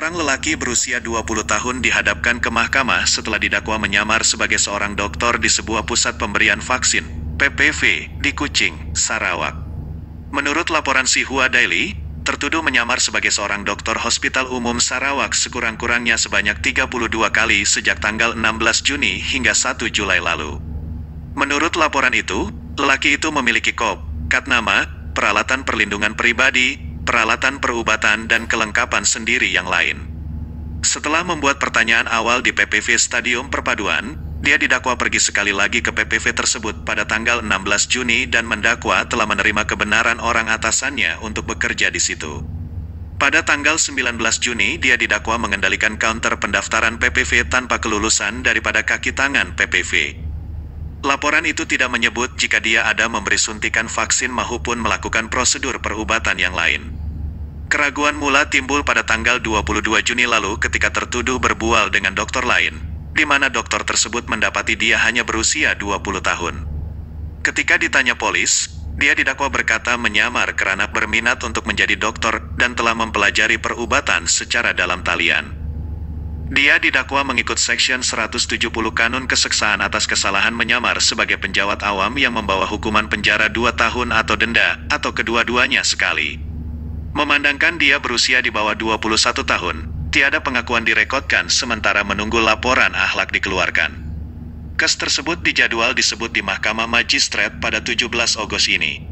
Seorang lelaki berusia 20 tahun dihadapkan ke mahkamah setelah didakwa menyamar sebagai seorang dokter di sebuah pusat pemberian vaksin, PPV, di Kucing, Sarawak. Menurut laporan Sihua Daily, tertuduh menyamar sebagai seorang dokter Hospital Umum Sarawak sekurang-kurangnya sebanyak 32 kali sejak tanggal 16 Juni hingga 1 Julai lalu. Menurut laporan itu, lelaki itu memiliki kop, kat nama, peralatan perlindungan pribadi, peralatan perubatan dan kelengkapan sendiri yang lain. Setelah membuat pertanyaan awal di PPV Stadium Perpaduan, dia didakwa pergi sekali lagi ke PPV tersebut pada tanggal 16 Juni dan mendakwa telah menerima kebenaran orang atasannya untuk bekerja di situ. Pada tanggal 19 Juni, dia didakwa mengendalikan counter pendaftaran PPV tanpa kelulusan daripada kaki tangan PPV. Laporan itu tidak menyebut jika dia ada memberi suntikan vaksin maupun melakukan prosedur perubatan yang lain. Keraguan mula timbul pada tanggal 22 Juni lalu ketika tertuduh berbual dengan dokter lain, di mana dokter tersebut mendapati dia hanya berusia 20 tahun. Ketika ditanya polis, dia didakwa berkata menyamar kerana berminat untuk menjadi dokter dan telah mempelajari perubatan secara dalam talian. Dia didakwa mengikut Seksyen 170 Kanun Keseksaan atas kesalahan menyamar sebagai penjawat awam yang membawa hukuman penjara 2 tahun atau denda, atau kedua-duanya sekali. Memandangkan dia berusia di bawah 21 tahun, tiada pengakuan direkodkan sementara menunggu laporan ahlak dikeluarkan. Kes tersebut dijadwal disebut di Mahkamah Magistrat pada 17 Ogos ini.